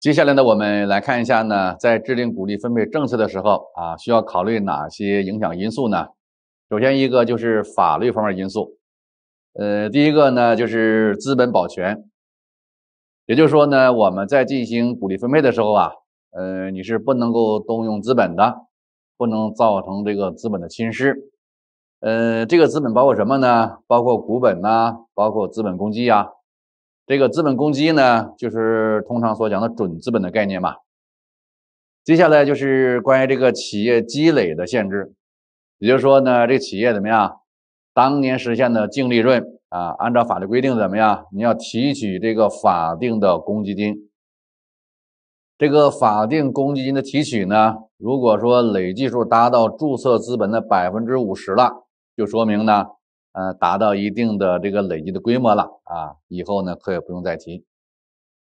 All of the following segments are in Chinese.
接下来呢，我们来看一下呢，在制定股利分配政策的时候啊，需要考虑哪些影响因素呢？首先一个就是法律方面因素。呃，第一个呢就是资本保全，也就是说呢，我们在进行股利分配的时候啊，呃，你是不能够动用资本的，不能造成这个资本的侵蚀。呃，这个资本包括什么呢？包括股本呐，包括资本公积呀。这个资本公积呢，就是通常所讲的准资本的概念吧。接下来就是关于这个企业积累的限制，也就是说呢，这个企业怎么样，当年实现的净利润啊，按照法律规定怎么样，你要提取这个法定的公积金。这个法定公积金的提取呢，如果说累计数达到注册资本的百分之五十了，就说明呢。呃，达到一定的这个累积的规模了啊，以后呢可以不用再提。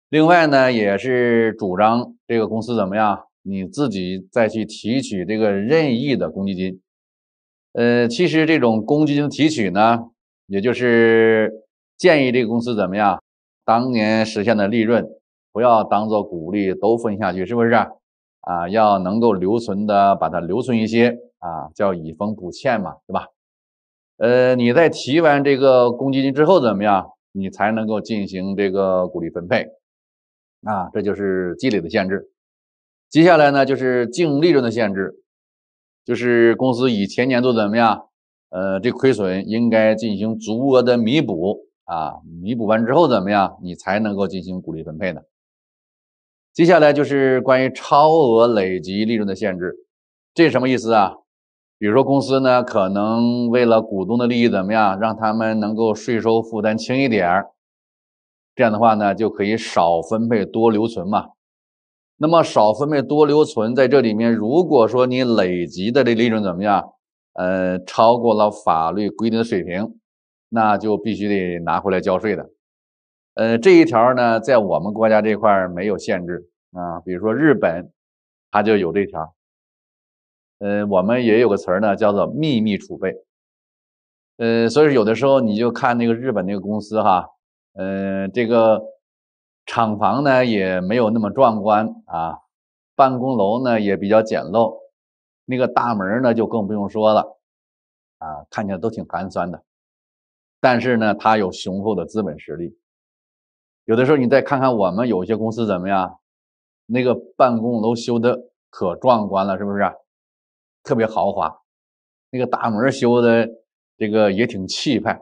另外呢，也是主张这个公司怎么样，你自己再去提取这个任意的公积金。呃，其实这种公积金提取呢，也就是建议这个公司怎么样，当年实现的利润不要当做股利都分下去，是不是？啊，要能够留存的，把它留存一些啊，叫以丰补欠嘛，对吧？呃，你在提完这个公积金之后怎么样？你才能够进行这个股利分配，啊，这就是积累的限制。接下来呢，就是净利润的限制，就是公司以前年度怎么样？呃，这亏损应该进行足额的弥补啊，弥补完之后怎么样？你才能够进行股利分配呢？接下来就是关于超额累积利润的限制，这什么意思啊？比如说，公司呢，可能为了股东的利益怎么样，让他们能够税收负担轻一点儿，这样的话呢，就可以少分配多留存嘛。那么少分配多留存在这里面，如果说你累积的这利润怎么样，呃，超过了法律规定的水平，那就必须得拿回来交税的。呃，这一条呢，在我们国家这块没有限制啊。比如说日本，它就有这条。呃，我们也有个词儿呢，叫做秘密储备。呃，所以有的时候你就看那个日本那个公司哈，呃，这个厂房呢也没有那么壮观啊，办公楼呢也比较简陋，那个大门呢就更不用说了，啊，看起来都挺寒酸的。但是呢，它有雄厚的资本实力。有的时候你再看看我们有些公司怎么样，那个办公楼修的可壮观了，是不是？特别豪华，那个大门修的这个也挺气派，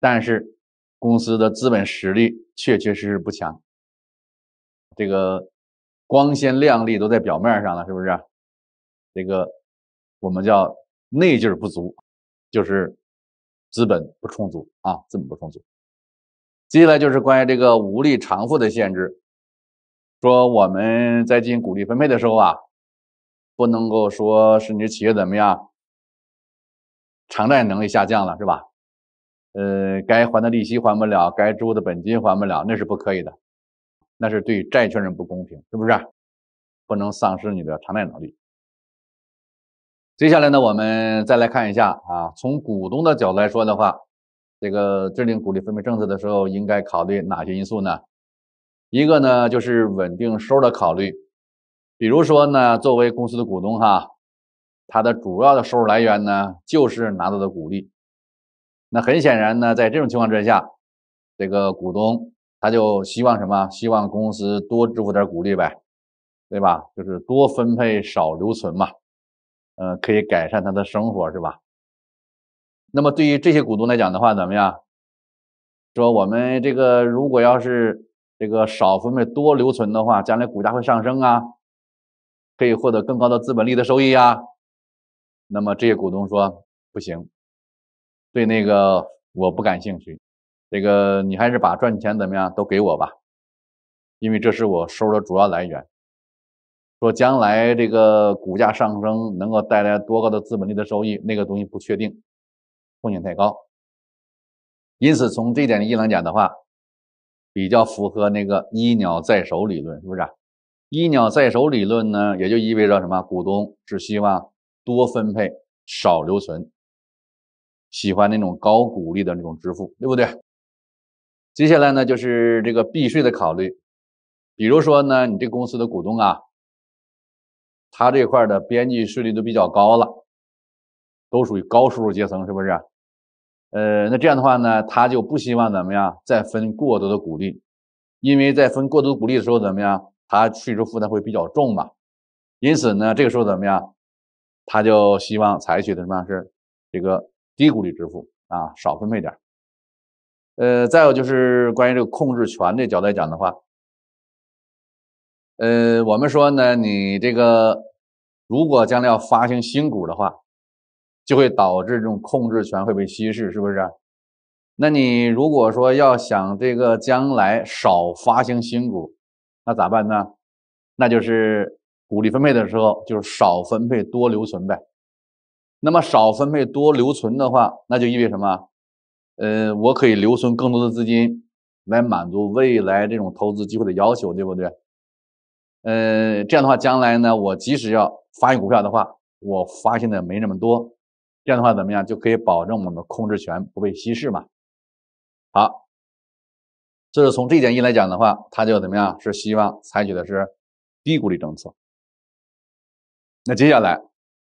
但是公司的资本实力确确实实不强，这个光鲜亮丽都在表面上了，是不是？这个我们叫内劲儿不足，就是资本不充足啊，资本不充足。接下来就是关于这个无力偿付的限制，说我们在进行股利分配的时候啊。不能够说是你企业怎么样，偿债能力下降了，是吧？呃，该还的利息还不了，该支付的本金还不了，那是不可以的，那是对债权人不公平，是不是？不能丧失你的偿债能力。接下来呢，我们再来看一下啊，从股东的角度来说的话，这个制定股利分配政策的时候应该考虑哪些因素呢？一个呢，就是稳定收入的考虑。比如说呢，作为公司的股东哈，他的主要的收入来源呢就是拿到的股利。那很显然呢，在这种情况之下，这个股东他就希望什么？希望公司多支付点股利呗，对吧？就是多分配少留存嘛，嗯，可以改善他的生活，是吧？那么对于这些股东来讲的话，怎么样？说我们这个如果要是这个少分配多留存的话，将来股价会上升啊。可以获得更高的资本利的收益呀。那么这些股东说不行，对那个我不感兴趣，这个你还是把赚钱怎么样都给我吧，因为这是我收入的主要来源。说将来这个股价上升能够带来多高的资本利的收益，那个东西不确定，风险太高。因此从这一点意义上讲的话，比较符合那个一鸟在手理论，是不是？一鸟在手理论呢，也就意味着什么？股东是希望多分配、少留存，喜欢那种高股利的那种支付，对不对？接下来呢，就是这个避税的考虑。比如说呢，你这公司的股东啊，他这块的边际税率都比较高了，都属于高收入阶层，是不是？呃，那这样的话呢，他就不希望怎么样再分过多的股利，因为在分过多股利的时候怎么样？他税收负担会比较重嘛，因此呢，这个时候怎么样，他就希望采取的什么是这个低股利支付啊，少分配点。呃，再有就是关于这个控制权的角度来讲的话，呃，我们说呢，你这个如果将来要发行新股的话，就会导致这种控制权会被稀释，是不是？那你如果说要想这个将来少发行新股，那咋办呢？那就是股利分配的时候，就是少分配多留存呗。那么少分配多留存的话，那就意味什么？呃，我可以留存更多的资金来满足未来这种投资机会的要求，对不对？呃，这样的话，将来呢，我即使要发行股票的话，我发行的没那么多，这样的话怎么样？就可以保证我们的控制权不被稀释嘛。好。就是从这点一来讲的话，他就怎么样？是希望采取的是低股利政策。那接下来，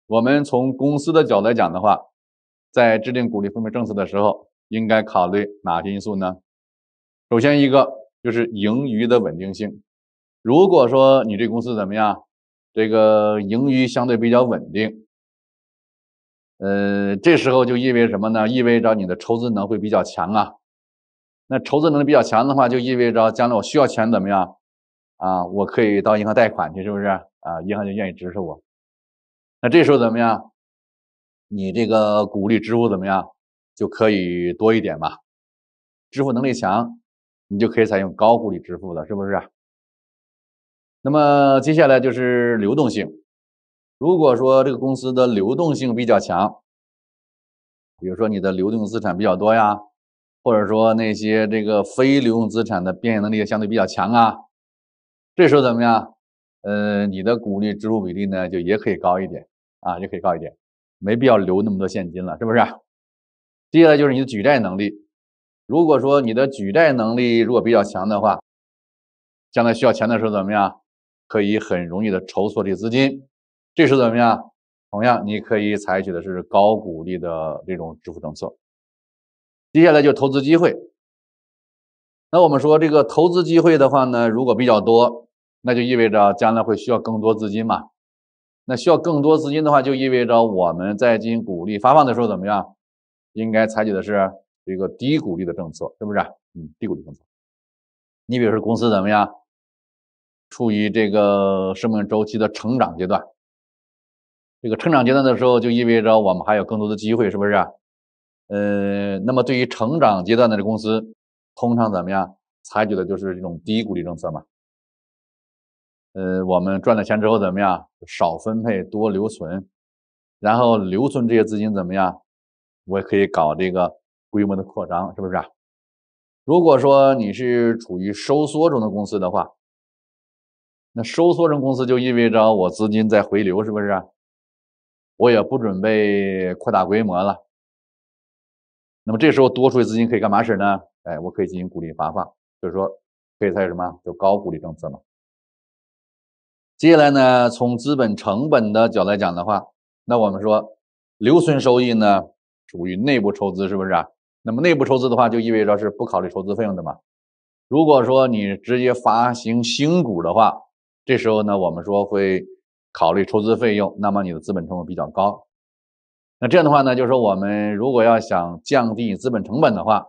我们从公司的角度来讲的话，在制定鼓励分配政策的时候，应该考虑哪些因素呢？首先一个就是盈余的稳定性。如果说你这公司怎么样，这个盈余相对比较稳定，呃，这时候就意味着什么呢？意味着你的筹资能力比较强啊。那筹资能力比较强的话，就意味着将来我需要钱怎么样啊？我可以到银行贷款去，是不是啊？银行就愿意支持我。那这时候怎么样？你这个鼓励支付怎么样就可以多一点嘛？支付能力强，你就可以采用高鼓利支付了，是不是？那么接下来就是流动性。如果说这个公司的流动性比较强，比如说你的流动资产比较多呀。或者说那些这个非流动资产的变现能力相对比较强啊，这时候怎么样？呃，你的股利支付比例呢就也可以高一点啊，也可以高一点，没必要留那么多现金了，是不是？接下来就是你的举债能力，如果说你的举债能力如果比较强的话，将来需要钱的时候怎么样？可以很容易的筹措这资金，这是怎么样？同样，你可以采取的是高股利的这种支付政策。接下来就投资机会。那我们说这个投资机会的话呢，如果比较多，那就意味着将来会需要更多资金嘛。那需要更多资金的话，就意味着我们在进行股利发放的时候怎么样？应该采取的是这个低股利的政策，是不是？嗯，低股利政策。你比如说公司怎么样？处于这个生命周期的成长阶段。这个成长阶段的时候，就意味着我们还有更多的机会，是不是？呃，那么对于成长阶段的这公司，通常怎么样？采取的就是这种低股利政策嘛。呃，我们赚了钱之后怎么样？少分配，多留存，然后留存这些资金怎么样？我也可以搞这个规模的扩张，是不是啊？如果说你是处于收缩中的公司的话，那收缩中公司就意味着我资金在回流，是不是？我也不准备扩大规模了。那么这时候多出的资金可以干嘛使呢？哎，我可以进行鼓励发放，就是说可以采取什么，就高鼓励政策嘛。接下来呢，从资本成本的角度来讲的话，那我们说留存收益呢属于内部筹资，是不是？啊？那么内部筹资的话，就意味着是不考虑筹资费用的嘛。如果说你直接发行新股的话，这时候呢我们说会考虑筹资费用，那么你的资本成本比较高。那这样的话呢，就是说我们如果要想降低资本成本的话，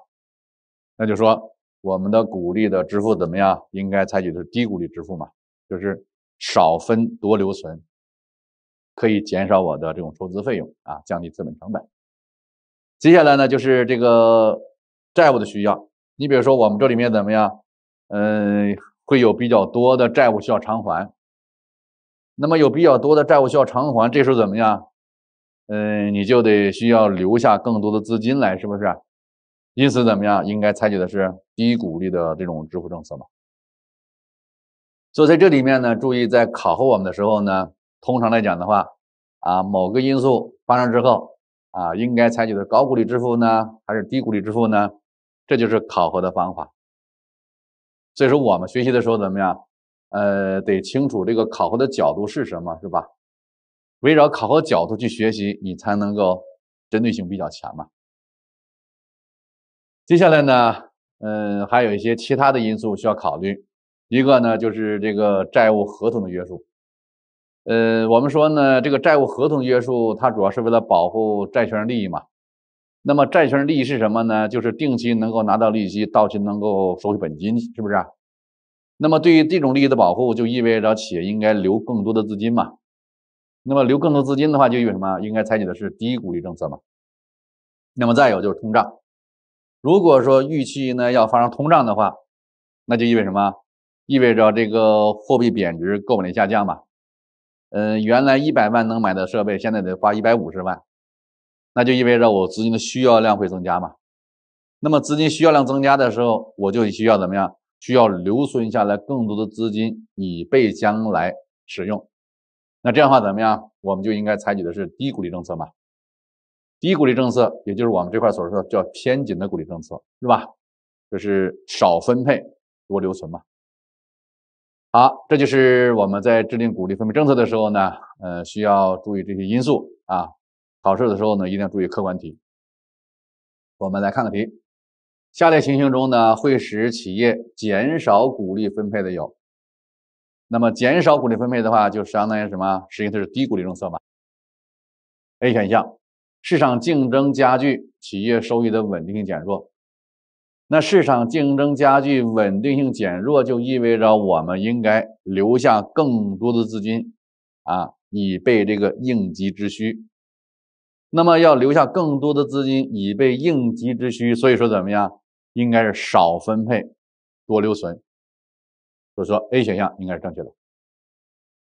那就说我们的股利的支付怎么样？应该采取的是低股利支付嘛，就是少分多留存，可以减少我的这种筹资费用啊，降低资本成本。接下来呢，就是这个债务的需要。你比如说我们这里面怎么样？嗯，会有比较多的债务需要偿还。那么有比较多的债务需要偿还，这时候怎么样？嗯，你就得需要留下更多的资金来，是不是？因此，怎么样，应该采取的是低股利的这种支付政策嘛？所以在这里面呢，注意在考核我们的时候呢，通常来讲的话，啊，某个因素发生之后，啊，应该采取的高股利支付呢，还是低股利支付呢？这就是考核的方法。所以说，我们学习的时候怎么样？呃，得清楚这个考核的角度是什么，是吧？围绕考核角度去学习，你才能够针对性比较强嘛。接下来呢，嗯，还有一些其他的因素需要考虑。一个呢，就是这个债务合同的约束。呃，我们说呢，这个债务合同约束它主要是为了保护债权人利益嘛。那么债权人利益是什么呢？就是定期能够拿到利息，到期能够收回本金，是不是？那么对于这种利益的保护，就意味着企业应该留更多的资金嘛。那么留更多资金的话，就意味着什么？应该采取的是低鼓励政策嘛。那么再有就是通胀。如果说预期呢要发生通胀的话，那就意味什么？意味着这个货币贬值，购买力下降嘛。嗯，原来一百万能买的设备，现在得花一百五十万，那就意味着我资金的需要量会增加嘛。那么资金需要量增加的时候，我就需要怎么样？需要留存下来更多的资金以备将来使用。那这样的话怎么样？我们就应该采取的是低鼓励政策嘛？低鼓励政策，也就是我们这块所说的叫偏紧的鼓励政策，是吧？就是少分配，多留存嘛。好，这就是我们在制定鼓励分配政策的时候呢，呃，需要注意这些因素啊。考试的时候呢，一定要注意客观题。我们来看个题：下列情形中呢，会使企业减少鼓励分配的有？那么减少股利分配的话，就相当于什么？实际上是低股利政策嘛。A 选项，市场竞争加剧，企业收益的稳定性减弱。那市场竞争加剧、稳定性减弱，就意味着我们应该留下更多的资金啊，以备这个应急之需。那么要留下更多的资金以备应急之需，所以说怎么样？应该是少分配，多留存。所以说，A 选项应该是正确的。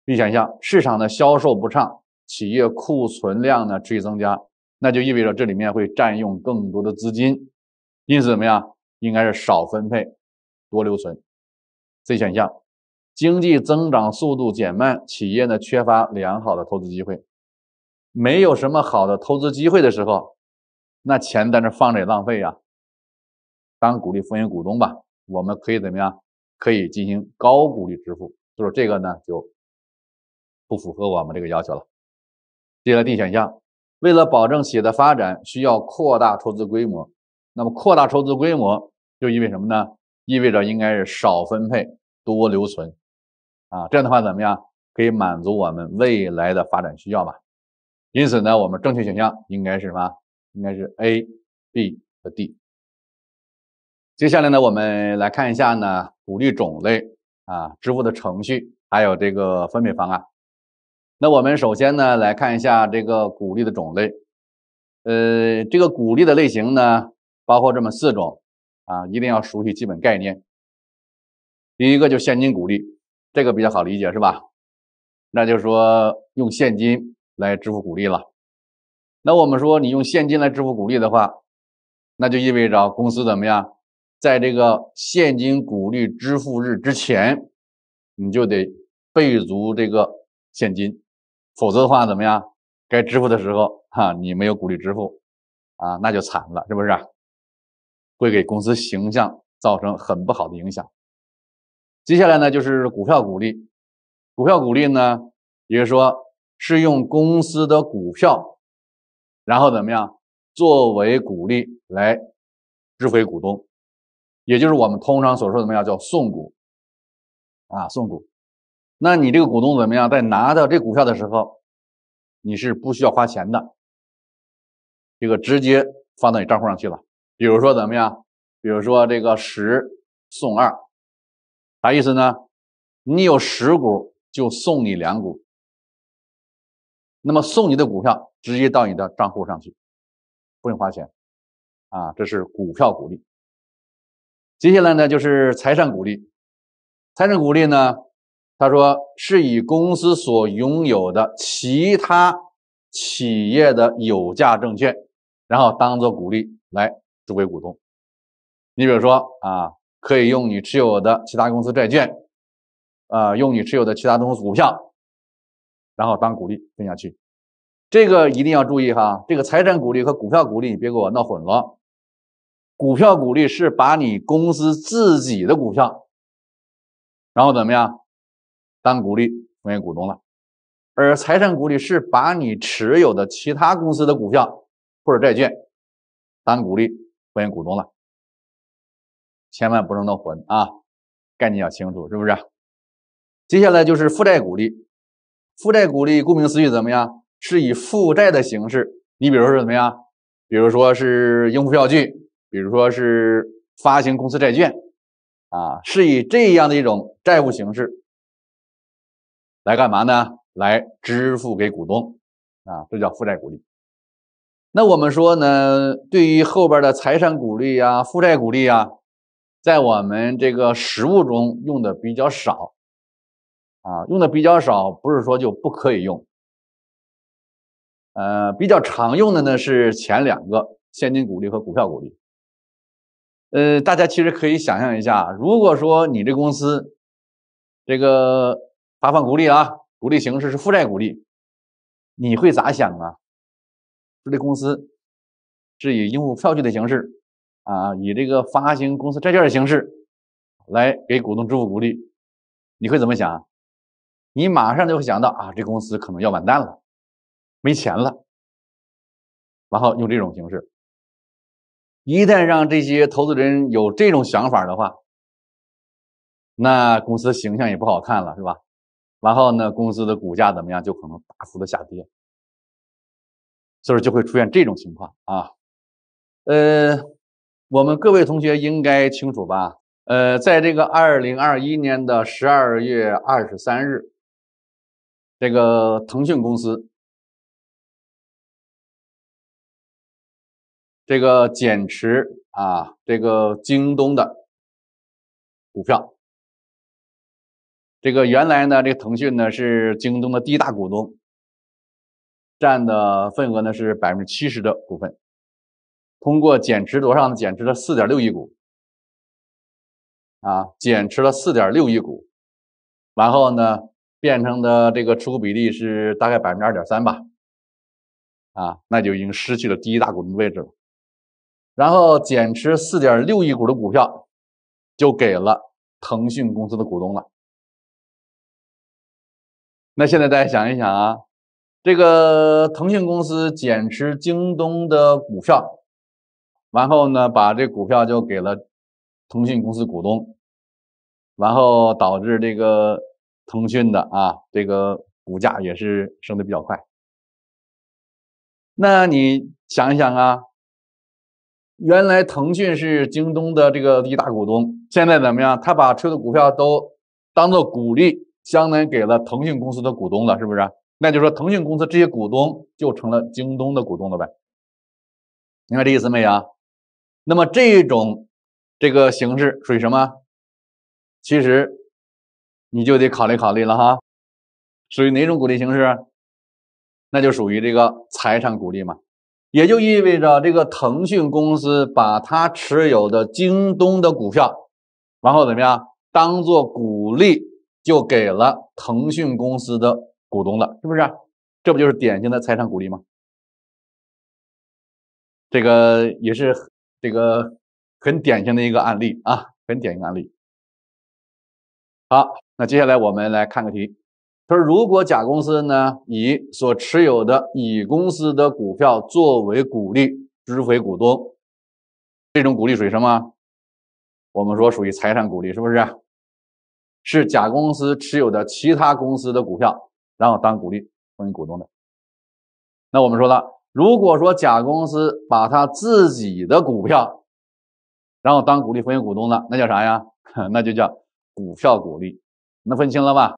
B 选项，市场的销售不畅，企业库存量呢持续增加，那就意味着这里面会占用更多的资金，因此怎么样，应该是少分配，多留存。C 选项，经济增长速度减慢，企业呢缺乏良好的投资机会，没有什么好的投资机会的时候，那钱在那放着也浪费呀。当鼓励风险股东吧，我们可以怎么样？可以进行高股率支付，就是这个呢就不符合我们这个要求了。接下来 D 选项，为了保证企业的发展，需要扩大筹资规模，那么扩大筹资规模就意味什么呢？意味着应该是少分配多留存，啊，这样的话怎么样可以满足我们未来的发展需要吧？因此呢，我们正确选项应该是什么？应该是 A、B 和 D。接下来呢，我们来看一下呢。鼓励种类啊，支付的程序，还有这个分配方案。那我们首先呢来看一下这个鼓励的种类。呃，这个鼓励的类型呢包括这么四种啊，一定要熟悉基本概念。第一个就现金鼓励，这个比较好理解是吧？那就是说用现金来支付鼓励了。那我们说你用现金来支付鼓励的话，那就意味着公司怎么样？在这个现金股利支付日之前，你就得备足这个现金，否则的话，怎么样？该支付的时候，哈，你没有股利支付，啊，那就惨了，是不是啊？会给公司形象造成很不好的影响。接下来呢，就是股票股利。股票股利呢，也就是说，是用公司的股票，然后怎么样，作为股利来支付股东。也就是我们通常所说的怎么样叫送股啊？送股，那你这个股东怎么样？在拿到这股票的时候，你是不需要花钱的，这个直接放到你账户上去了。比如说怎么样？比如说这个十送二，啥意思呢？你有十股就送你两股，那么送你的股票直接到你的账户上去，不用花钱啊。这是股票股利。接下来呢，就是财产股利。财产股利呢，他说是以公司所拥有的其他企业的有价证券，然后当做股利来支给股东。你比如说啊，可以用你持有的其他公司债券，啊，用你持有的其他公司股票，然后当股利分下去。这个一定要注意哈，这个财产股利和股票股利，你别给我闹混了。股票股利是把你公司自己的股票，然后怎么样当股利分给股东了，而财产股利是把你持有的其他公司的股票或者债券当股利分给股东了，千万不能弄混啊，概念要清楚，是不是？接下来就是负债股利，负债股利顾名思义怎么样？是以负债的形式，你比如是怎么样？比如说是应付票据。比如说是发行公司债券，啊，是以这样的一种债务形式来干嘛呢？来支付给股东，啊，这叫负债股利。那我们说呢，对于后边的财产股利呀、负债股利呀，在我们这个实务中用的比较少，啊，用的比较少，不是说就不可以用。呃，比较常用的呢是前两个现金股利和股票股利。呃，大家其实可以想象一下，如果说你这公司这个发放股利啊，股利形式是负债股利，你会咋想啊？说这公司是以应付票据的形式啊，以这个发行公司债券的形式来给股东支付股利，你会怎么想？你马上就会想到啊，这公司可能要完蛋了，没钱了，然后用这种形式。一旦让这些投资人有这种想法的话，那公司形象也不好看了，是吧？然后呢，公司的股价怎么样就可能大幅的下跌，所以就会出现这种情况啊。呃，我们各位同学应该清楚吧？呃，在这个二零二一年的十二月二十三日，这个腾讯公司。这个减持啊，这个京东的股票，这个原来呢，这个腾讯呢是京东的第一大股东，占的份额呢是百分之七十的股份。通过减持多少？呢？减持了四点六亿股，啊，减持了四点六亿股，然后呢，变成的这个持股比例是大概百分之二点三吧，啊，那就已经失去了第一大股东的位置了。然后减持四点六亿股的股票，就给了腾讯公司的股东了。那现在大家想一想啊，这个腾讯公司减持京东的股票，然后呢，把这股票就给了腾讯公司股东，然后导致这个腾讯的啊这个股价也是升的比较快。那你想一想啊。原来腾讯是京东的这个一大股东，现在怎么样？他把出的股票都当做股利，相当于给了腾讯公司的股东了，是不是？那就说腾讯公司这些股东就成了京东的股东了呗？明白这意思没有？那么这种这个形式属于什么？其实你就得考虑考虑了哈，属于哪种股利形式？那就属于这个财产股利嘛。也就意味着，这个腾讯公司把它持有的京东的股票，然后怎么样，当做股利就给了腾讯公司的股东了，是不是？这不就是典型的财产股利吗？这个也是这个很典型的一个案例啊，很典型案例。好，那接下来我们来看个题。他说：“如果甲公司呢，以所持有的乙公司的股票作为股利支付股东，这种股利属于什么？我们说属于财产股利，是不是？是甲公司持有的其他公司的股票，然后当股利分给股东的。那我们说了，如果说甲公司把他自己的股票，然后当股利分给股东的，那叫啥呀？那就叫股票股利。能分清了吧？”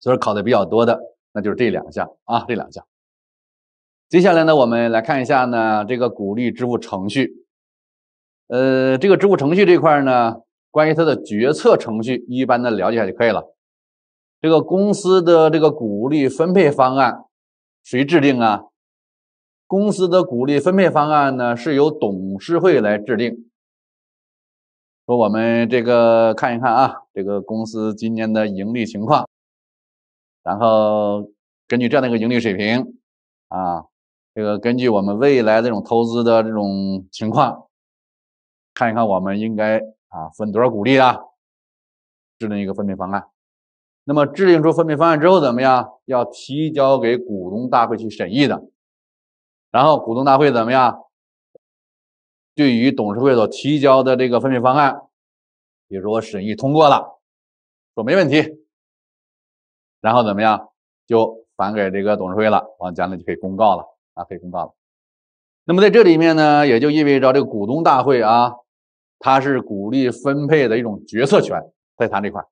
所以考的比较多的那就是这两项啊，这两项。接下来呢，我们来看一下呢这个股利支付程序，呃，这个支付程序这块呢，关于它的决策程序，一般的了解下就可以了。这个公司的这个股利分配方案谁制定啊？公司的股利分配方案呢是由董事会来制定。说我们这个看一看啊，这个公司今年的盈利情况。然后根据这样的一个盈利水平啊，这个根据我们未来这种投资的这种情况，看一看我们应该啊分多少股利啊，制定一个分配方案。那么制定出分配方案之后怎么样？要提交给股东大会去审议的。然后股东大会怎么样？对于董事会所提交的这个分配方案，比如说审议通过了，说没问题。然后怎么样，就返给这个董事会了，往将来就可以公告了啊，可以公告了。那么在这里面呢，也就意味着这个股东大会啊，它是股利分配的一种决策权，在他这块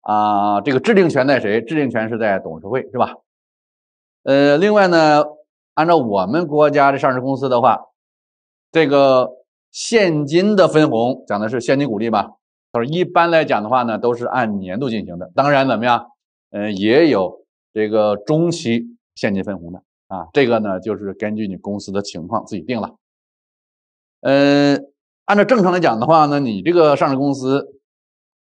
啊，这个制定权在谁？制定权是在董事会是吧？呃，另外呢，按照我们国家的上市公司的话，这个现金的分红讲的是现金股利吧？他说一般来讲的话呢，都是按年度进行的，当然怎么样？嗯，也有这个中期现金分红的啊，这个呢就是根据你公司的情况自己定了。嗯，按照正常来讲的话呢，你这个上市公司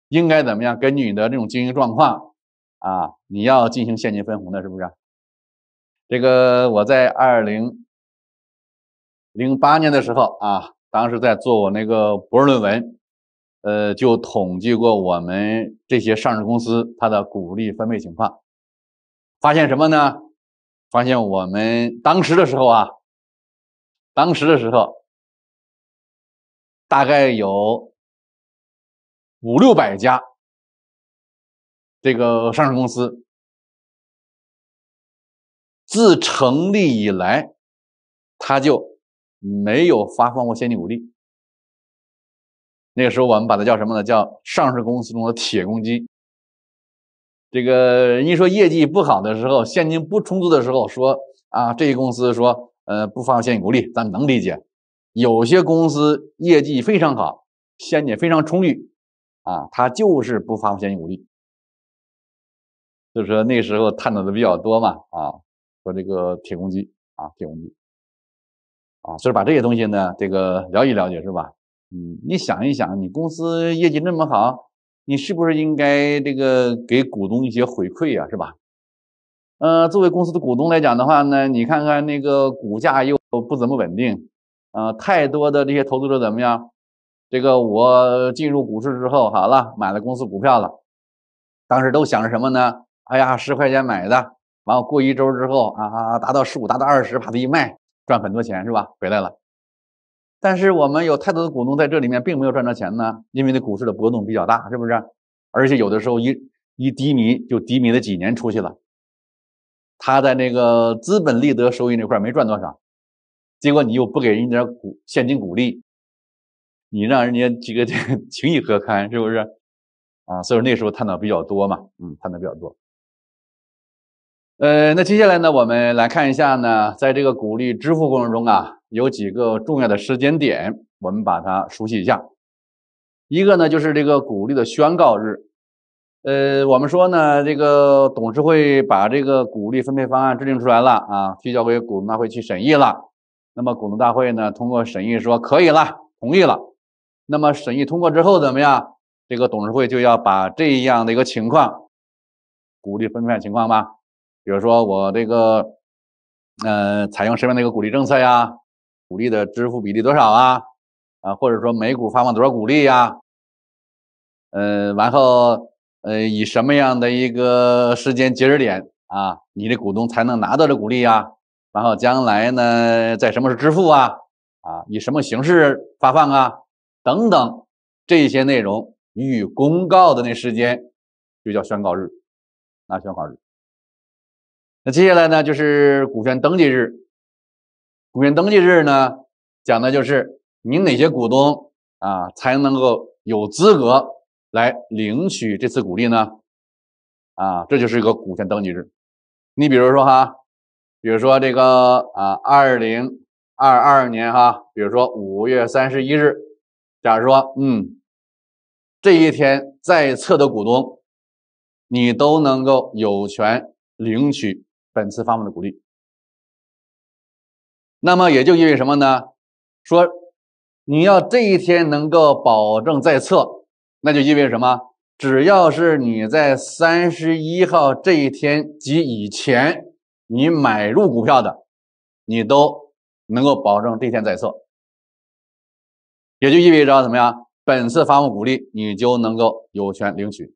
应该怎么样？根据你的这种经营状况啊，你要进行现金分红的，是不是？这个我在二零零八年的时候啊，当时在做我那个博士论文。呃，就统计过我们这些上市公司它的股利分配情况，发现什么呢？发现我们当时的时候啊，当时的时候，大概有五六百家这个上市公司自成立以来，它就没有发放过现金股利。那个时候我们把它叫什么呢？叫上市公司中的“铁公鸡”。这个人家说业绩不好的时候，现金不充足的时候，说啊，这些公司说呃不发现金股利，咱能理解。有些公司业绩非常好，现金非常充裕，啊，它就是不发现金股利。就是说那时候探讨的比较多嘛，啊，说这个“铁公鸡”啊，“铁公鸡”啊，就是把这些东西呢，这个了解了解是吧？嗯，你想一想，你公司业绩那么好，你是不是应该这个给股东一些回馈呀？是吧？呃，作为公司的股东来讲的话呢，你看看那个股价又不怎么稳定，啊，太多的这些投资者怎么样？这个我进入股市之后，好了，买了公司股票了，当时都想着什么呢？哎呀，十块钱买的，完后过一周之后啊，达到十五，达到二十，把它一卖，赚很多钱是吧？回来了。但是我们有太多的股东在这里面并没有赚着钱呢，因为那股市的波动比较大，是不是？而且有的时候一一低迷就低迷了几年出去了，他在那个资本利得收益那块没赚多少，结果你又不给人家股现金股利，你让人家这个这 个情以何堪，是不是？啊，所以那时候探讨比较多嘛，嗯，探讨比较多。呃，那接下来呢，我们来看一下呢，在这个鼓励支付过程中啊。有几个重要的时间点，我们把它熟悉一下。一个呢，就是这个鼓励的宣告日。呃，我们说呢，这个董事会把这个鼓励分配方案制定出来了啊，提交给股东大会去审议了。那么股东大会呢，通过审议说可以了，同意了。那么审议通过之后怎么样？这个董事会就要把这样的一个情况，鼓励分配情况吧。比如说我这个，呃，采用什么样的一个鼓励政策呀？股利的支付比例多少啊？啊，或者说每股发放多少股利呀？嗯，完后，呃，以什么样的一个时间节点啊，你的股东才能拿到这股利呀？然后将来呢，在什么时候支付啊？啊，以什么形式发放啊？等等，这些内容予以公告的那时间，就叫宣告日，啊，宣告日。那接下来呢，就是股权登记日。股权登记日呢，讲的就是您哪些股东啊才能够有资格来领取这次股利呢？啊，这就是一个股权登记日。你比如说哈，比如说这个啊，二零二二年哈，比如说五月三十一日，假如说嗯，这一天在册的股东，你都能够有权领取本次发放的股利。那么也就意味什么呢？说你要这一天能够保证在册，那就意味什么？只要是你在三十一号这一天及以前你买入股票的，你都能够保证这一天在册。也就意味着怎么样？本次发放股利，你就能够有权领取。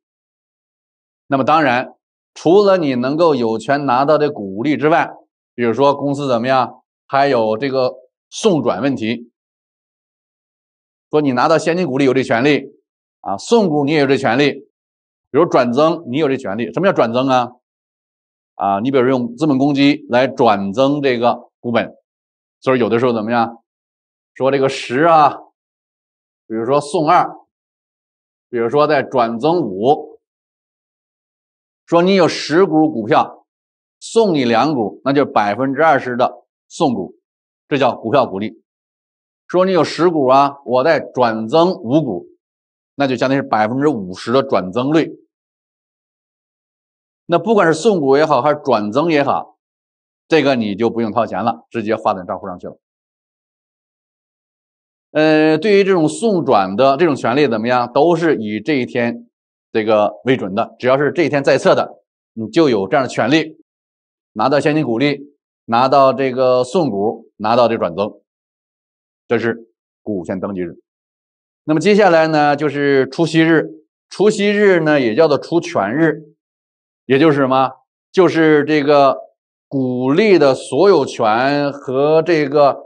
那么当然，除了你能够有权拿到的股利之外，比如说公司怎么样？还有这个送转问题，说你拿到现金股利有这权利啊，送股你也有这权利，比如转增你有这权利。什么叫转增啊？啊，你比如用资本公积来转增这个股本，所以有的时候怎么样？说这个十啊，比如说送二，比如说再转增五，说你有十股股票，送你两股，那就百分之二十的。送股，这叫股票股利。说你有十股啊，我再转增五股，那就相当于是百分之五十的转增率。那不管是送股也好，还是转增也好，这个你就不用掏钱了，直接划在账户上去了。呃，对于这种送转的这种权利怎么样，都是以这一天这个为准的。只要是这一天在册的，你就有这样的权利拿到现金股利。拿到这个送股，拿到这转增，这是股权登记日。那么接下来呢，就是除息日。除息日呢，也叫做除权日，也就是什么？就是这个股利的所有权和这个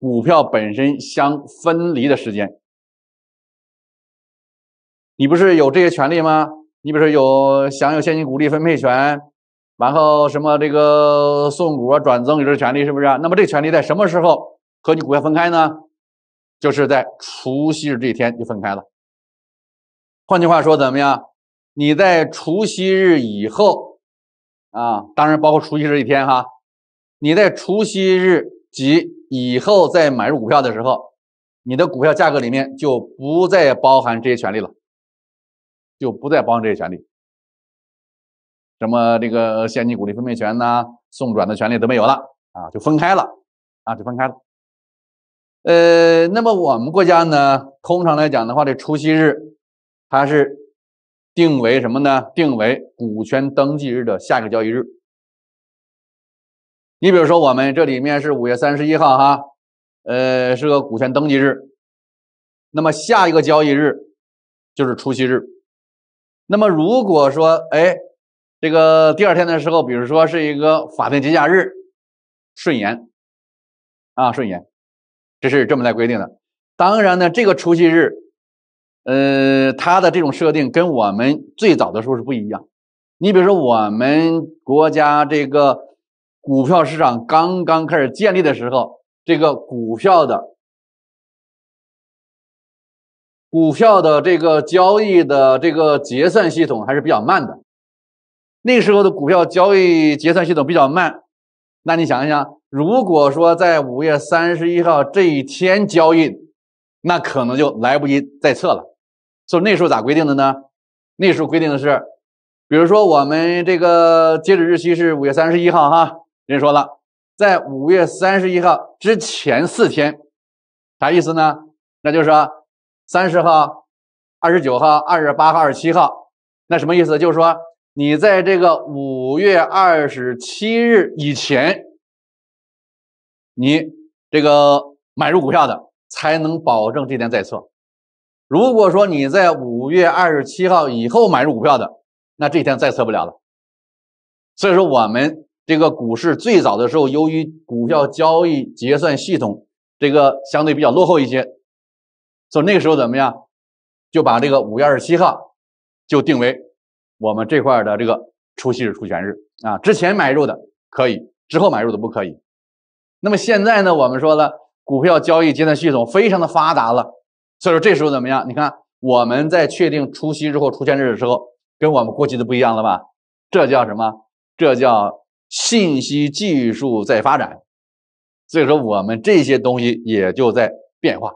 股票本身相分离的时间。你不是有这些权利吗？你比如说有享有现金股利分配权。然后什么这个送股啊、转增有这权利是不是啊？那么这权利在什么时候和你股票分开呢？就是在除夕日这一天就分开了。换句话说，怎么样？你在除夕日以后啊，当然包括除夕日这一天哈，你在除夕日及以后再买入股票的时候，你的股票价格里面就不再包含这些权利了，就不再包含这些权利。什么这个现金股利分配权呐、送转的权利都没有了啊，就分开了，啊，就分开了。呃，那么我们国家呢，通常来讲的话，这除息日它是定为什么呢？定为股权登记日的下一个交易日。你比如说，我们这里面是五月三十一号哈，呃，是个股权登记日，那么下一个交易日就是除息日。那么如果说哎。这个第二天的时候，比如说是一个法定节假日顺延，啊顺延，这是这么来规定的。当然呢，这个除夕日，呃，它的这种设定跟我们最早的时候是不一样。你比如说，我们国家这个股票市场刚刚开始建立的时候，这个股票的股票的这个交易的这个结算系统还是比较慢的。那时候的股票交易结算系统比较慢，那你想一想，如果说在五月三十一号这一天交易，那可能就来不及再测了。所以那时候咋规定的呢？那时候规定的是，比如说我们这个截止日期是五月三十一号哈，人说了，在五月三十一号之前四天，啥意思呢？那就是说三十号、二十九号、二十八号、二十七号，那什么意思？就是说。你在这个五月二十七日以前，你这个买入股票的才能保证这天在测。如果说你在五月二十七号以后买入股票的，那这天再测不了了。所以说，我们这个股市最早的时候，由于股票交易结算系统这个相对比较落后一些，所以那个时候怎么样，就把这个五月二十七号就定为。我们这块的这个除夕日、出全日啊，之前买入的可以，之后买入的不可以。那么现在呢，我们说了，股票交易结算系统非常的发达了，所以说这时候怎么样？你看我们在确定除夕日或出全日的时候，跟我们过去的不一样了吧？这叫什么？这叫信息技术在发展。所以说我们这些东西也就在变化。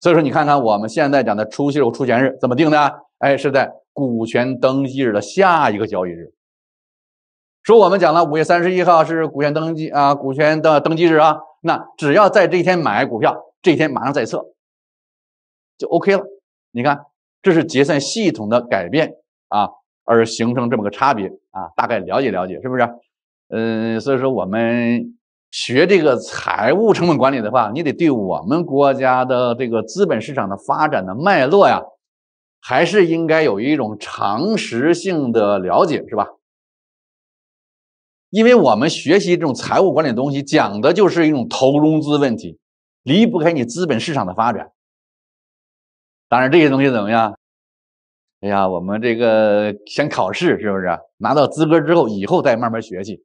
所以说你看看我们现在讲的除夕日出全日怎么定的？哎，是在。股权登记日的下一个交易日，说我们讲了五月三十一号是股权登记啊，股权的登记日啊，那只要在这一天买股票，这一天马上在册，就 OK 了。你看，这是结算系统的改变啊，而形成这么个差别啊，大概了解了解是不是？嗯，所以说我们学这个财务成本管理的话，你得对我们国家的这个资本市场的发展的脉络呀。还是应该有一种常识性的了解，是吧？因为我们学习这种财务管理东西，讲的就是一种投融资问题，离不开你资本市场的发展。当然这些东西怎么样？哎呀，我们这个先考试是不是？拿到资格之后，以后再慢慢学习。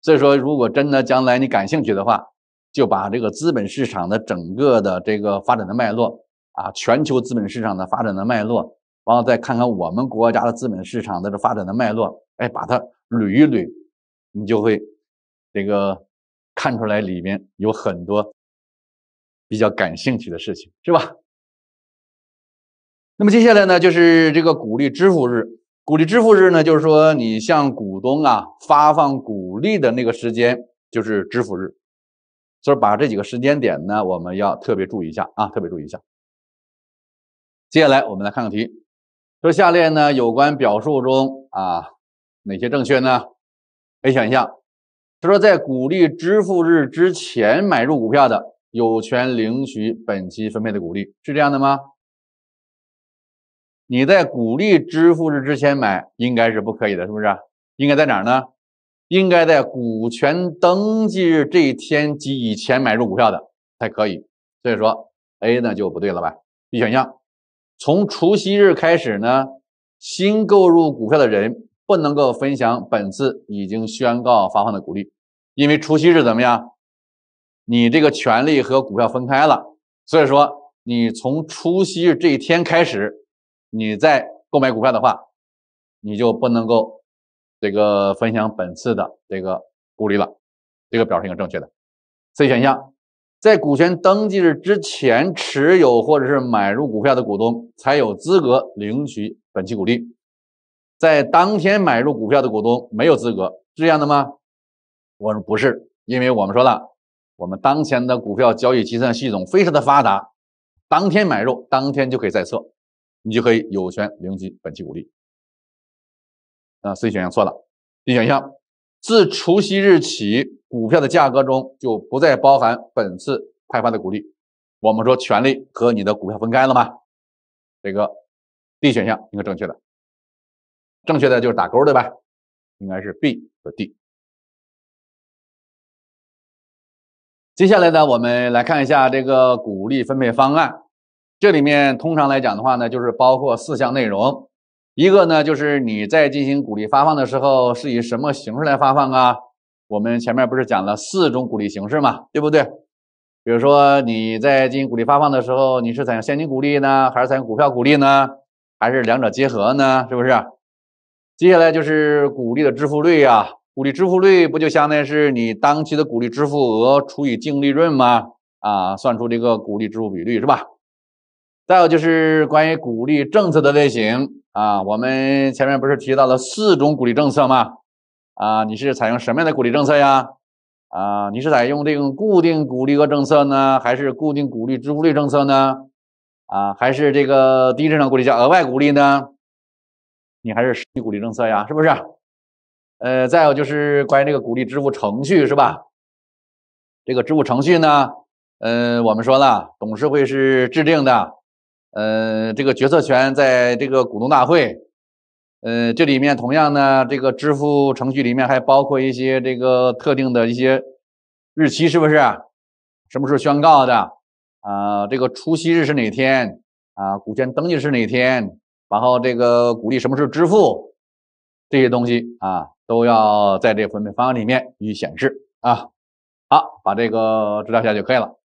所以说，如果真的将来你感兴趣的话，就把这个资本市场的整个的这个发展的脉络。啊，全球资本市场的发展的脉络，然后再看看我们国家的资本市场的这发展的脉络，哎，把它捋一捋，你就会这个看出来里面有很多比较感兴趣的事情，是吧？那么接下来呢，就是这个鼓励支付日。鼓励支付日呢，就是说你向股东啊发放鼓励的那个时间，就是支付日。所以把这几个时间点呢，我们要特别注意一下啊，特别注意一下。接下来我们来看看题，说下列呢有关表述中啊哪些正确呢？A 选项，他说在股利支付日之前买入股票的，有权领取本期分配的股利，是这样的吗？你在股利支付日之前买，应该是不可以的，是不是？应该在哪儿呢？应该在股权登记日这一天及以前买入股票的才可以。所以说 A 呢就不对了吧？B 选项。从除夕日开始呢，新购入股票的人不能够分享本次已经宣告发放的股利，因为除夕日怎么样？你这个权利和股票分开了，所以说你从除夕日这一天开始，你再购买股票的话，你就不能够这个分享本次的这个股利了。这个表一个正确的，C 选项。在股权登记日之前持有或者是买入股票的股东才有资格领取本期股利，在当天买入股票的股东没有资格，是这样的吗？我说不是，因为我们说了，我们当前的股票交易结算系统非常的发达，当天买入，当天就可以在册，你就可以有权领取本期股利。啊，C 选项错了，D 选项自除夕日起。股票的价格中就不再包含本次派发的股利，我们说权利和你的股票分开了吗？这个 D 选项应该正确的，正确的就是打勾对吧？应该是 B 和 D。接下来呢，我们来看一下这个股利分配方案，这里面通常来讲的话呢，就是包括四项内容，一个呢就是你在进行股利发放的时候是以什么形式来发放啊？我们前面不是讲了四种鼓励形式嘛，对不对？比如说你在进行鼓励发放的时候，你是采用现金鼓励呢，还是采用股票鼓励呢，还是两者结合呢？是不是？接下来就是鼓励的支付率呀，鼓励支付率不就相当于是你当期的鼓励支付额除以净利润吗？啊，算出这个鼓励支付比率是吧？再有就是关于鼓励政策的类型啊，我们前面不是提到了四种鼓励政策吗？啊，你是采用什么样的鼓励政策呀？啊，你是采用这种固定鼓励额政策呢，还是固定鼓励支付率政策呢？啊，还是这个低质量鼓励叫额外鼓励呢？你还是实际鼓励政策呀？是不是？呃，再有就是关于这个鼓励支付程序是吧？这个支付程序呢，呃，我们说了，董事会是制定的，呃，这个决策权在这个股东大会。呃，这里面同样呢，这个支付程序里面还包括一些这个特定的一些日期，是不是？什么时候宣告的？啊，这个除息日是哪天？啊，股权登记是哪天？然后这个鼓励什么时候支付？这些东西啊，都要在这分配方案里面予以显示啊。好，把这个知道一下就可以了。